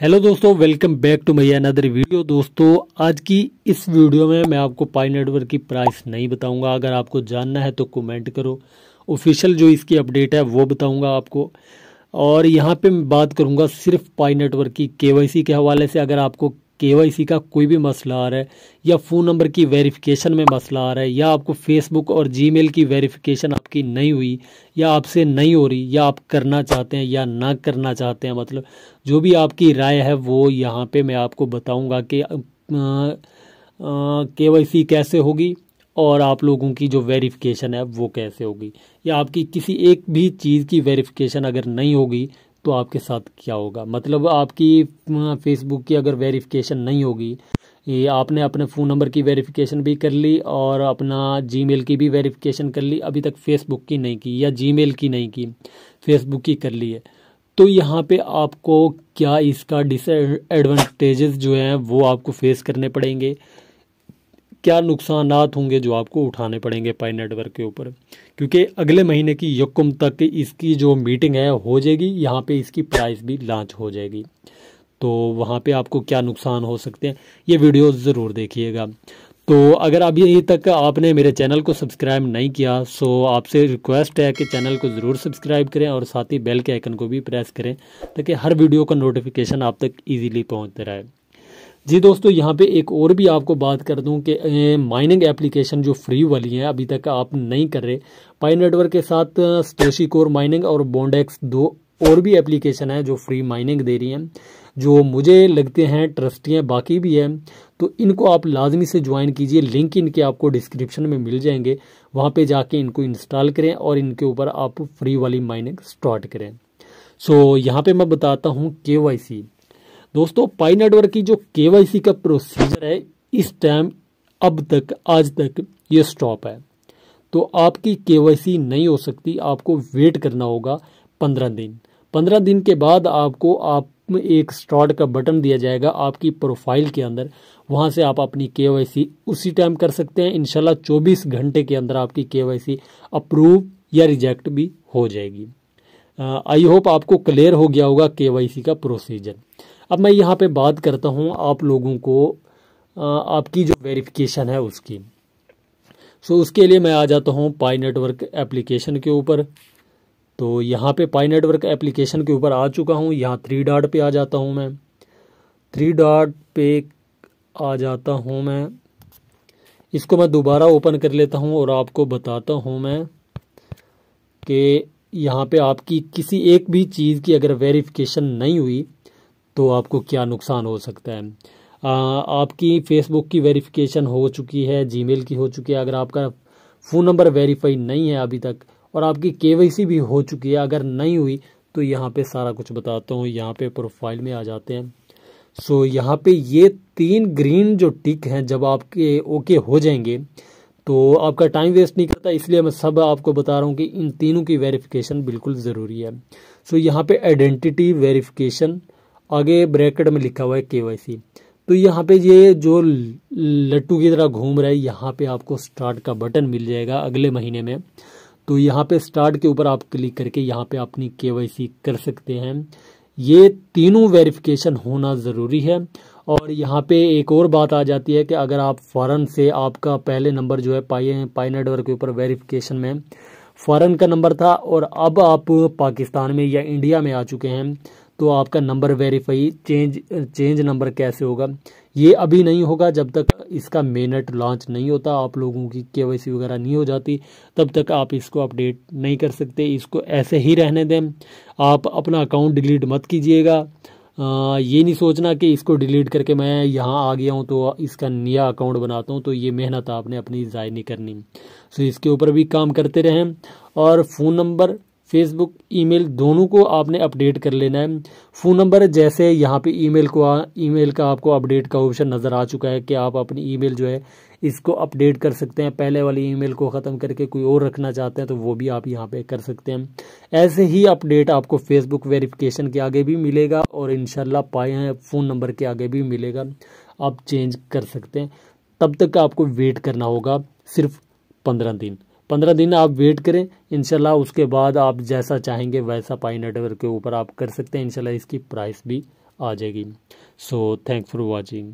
hello दोस्तों welcome back to my another video दोस्तों आज की इस वीडियो में मैं आपको पाई नेटवर्क की प्राइस नहीं बताऊंगा अगर आपको जानना है तो कमेंट करो ऑफिशियल जो इसकी अपडेट है वो बताऊंगा आपको और यहाँ पे मैं बात करूँगा सिर्फ पाई नेटवर्क की केवाईसी के हवाले से अगर आपको के का कोई भी मसला आ रहा है या फ़ोन नंबर की वेरिफिकेशन में मसला आ रहा है या आपको फेसबुक और जीमेल की वेरिफिकेशन आपकी नहीं हुई या आपसे नहीं हो रही या आप करना चाहते हैं या ना करना चाहते हैं मतलब जो भी आपकी राय है वो यहाँ पे मैं आपको बताऊँगा कि के वाई कैसे होगी और आप लोगों की जो वेरिफिकेशन है वो कैसे होगी या आपकी किसी एक भी चीज़ की वेरिफिकेशन अगर नहीं होगी तो आपके साथ क्या होगा मतलब आपकी फेसबुक हाँ, की अगर वेरिफिकेशन नहीं होगी ये आपने अपने फ़ोन नंबर की वेरिफिकेशन भी कर ली और अपना जीमेल की भी वेरिफिकेशन कर ली अभी तक फेसबुक की नहीं की या जीमेल की नहीं की फेसबुक की कर ली है तो यहाँ पे आपको क्या इसका डिसएडवांटेजेस जो हैं वो आपको फेस करने पड़ेंगे क्या नुकसान होंगे जो आपको उठाने पड़ेंगे पाई नेटवर्क के ऊपर क्योंकि अगले महीने की यकुम तक इसकी जो मीटिंग है हो जाएगी यहाँ पे इसकी प्राइस भी लॉन्च हो जाएगी तो वहाँ पे आपको क्या नुकसान हो सकते हैं ये वीडियो ज़रूर देखिएगा तो अगर अभी तक आपने मेरे चैनल को सब्सक्राइब नहीं किया सो आपसे रिक्वेस्ट है कि चैनल को ज़रूर सब्सक्राइब करें और साथ ही बेल के आइकन को भी प्रेस करें ताकि हर वीडियो का नोटिफिकेशन आप तक ईजीली पहुँचता रहे जी दोस्तों यहाँ पे एक और भी आपको बात कर दूँ कि माइनिंग एप्लीकेशन जो फ्री वाली है अभी तक आप नहीं कर रहे पाई नेटवर्क के साथ स्टोशी कोर माइनिंग और बॉन्डेक्स दो और भी एप्लीकेशन है जो फ्री माइनिंग दे रही हैं जो मुझे लगते हैं ट्रस्टी हैं बाकी भी हैं तो इनको आप लाजमी से ज्वाइन कीजिए लिंक इनके आपको डिस्क्रिप्शन में मिल जाएंगे वहाँ पे जाके इनको इंस्टॉल करें और इनके ऊपर आप फ्री वाली माइनिंग स्टार्ट करें सो so, यहाँ पे मैं बताता हूँ के वाई सी दोस्तों पाई नेटवर्क की जो के का प्रोसीजर है इस टाइम अब तक आज तक ये स्टॉप है तो आपकी के नहीं हो सकती आपको वेट करना होगा पंद्रह दिन पंद्रह दिन के बाद आपको आप में एक स्टार्ट का बटन दिया जाएगा आपकी प्रोफाइल के अंदर वहां से आप अपनी के उसी टाइम कर सकते हैं इनशाला चौबीस घंटे के अंदर आपकी के अप्रूव या रिजेक्ट भी हो जाएगी आई होप आपको क्लियर हो गया होगा के का प्रोसीजर अब मैं यहाँ पे बात करता हूँ आप लोगों को आपकी जो वेरिफिकेशन है उसकी सो उसके लिए मैं आ जाता हूँ पाई नेटवर्क एप्लीकेशन के ऊपर तो यहाँ पे पाई नेटवर्क एप्लीकेशन के ऊपर आ चुका हूँ यहाँ थ्री डॉट पे आ जाता हूँ मैं थ्री डॉट पे आ जाता हूँ मैं इसको मैं दोबारा ओपन कर लेता हूँ और आपको बताता हूँ मैं कि यहाँ पे आपकी किसी एक भी चीज़ की अगर वेरिफिकेशन नहीं हुई तो आपको क्या नुकसान हो सकता है आ, आपकी फेसबुक की वेरिफिकेशन हो चुकी है जीमेल की हो चुकी है अगर आपका फ़ोन नंबर वेरीफाई नहीं है अभी तक और आपकी के भी हो चुकी है अगर नहीं हुई तो यहाँ पे सारा कुछ बताता हूँ यहाँ पे प्रोफाइल में आ जाते हैं सो so, यहाँ पे ये तीन ग्रीन जो टिक हैं जब आपके ओके हो जाएंगे तो आपका टाइम वेस्ट नहीं करता इसलिए मैं सब आपको बता रहा हूँ कि इन तीनों की वेरिफिकेशन बिल्कुल ज़रूरी है सो so, यहाँ पे आइडेंटिटी वेरिफिकेशन आगे ब्रैकेट में लिखा हुआ है के तो यहाँ पे ये जो लट्टू की तरह घूम रहा है यहाँ पे आपको स्टार्ट का बटन मिल जाएगा अगले महीने में तो यहाँ पे स्टार्ट के ऊपर आप क्लिक करके यहाँ पे अपनी के कर सकते हैं ये तीनों वेरिफिकेशन होना ज़रूरी है और यहाँ पे एक और बात आ जाती है कि अगर आप फ़ौरन से आपका पहले नंबर जो है पाए हैं पाई नेटवर्क के ऊपर वेरिफिकेशन में फ़ौरन का नंबर था और अब आप पाकिस्तान में या इंडिया में आ चुके हैं तो आपका number verify change change number कैसे होगा ये अभी नहीं होगा जब तक इसका मेनट लॉन्च नहीं होता आप लोगों की के वगैरह नहीं हो जाती तब तक आप इसको अपडेट नहीं कर सकते इसको ऐसे ही रहने दें आप अपना अकाउंट डिलीट मत कीजिएगा ये नहीं सोचना कि इसको डिलीट करके मैं यहाँ आ गया हूँ तो इसका नया अकाउंट बनाता हूँ तो ये मेहनत आपने अपनी ज़ाय नहीं करनी सो इसके ऊपर भी काम करते रहें और फ़ोन नंबर फेसबुक ईमेल दोनों को आपने अपडेट कर लेना है फ़ोन नंबर जैसे यहाँ पे ईमेल को ईमेल का आपको अपडेट का ऑप्शन नज़र आ चुका है कि आप अपनी ईमेल जो है इसको अपडेट कर सकते हैं पहले वाली ईमेल को ख़त्म करके कोई और रखना चाहते हैं तो वो भी आप यहाँ पे कर सकते हैं ऐसे ही अपडेट आपको फेसबुक वेरिफिकेशन के आगे भी मिलेगा और इन पाए हैं फ़ोन नंबर के आगे भी मिलेगा आप चेंज कर सकते हैं तब तक आपको वेट करना होगा सिर्फ पंद्रह दिन पंद्रह दिन आप वेट करें इनशाला उसके बाद आप जैसा चाहेंगे वैसा पाई नेटवर्क के ऊपर आप कर सकते हैं इनशाला इसकी प्राइस भी आ जाएगी सो थैंक्स फॉर वॉचिंग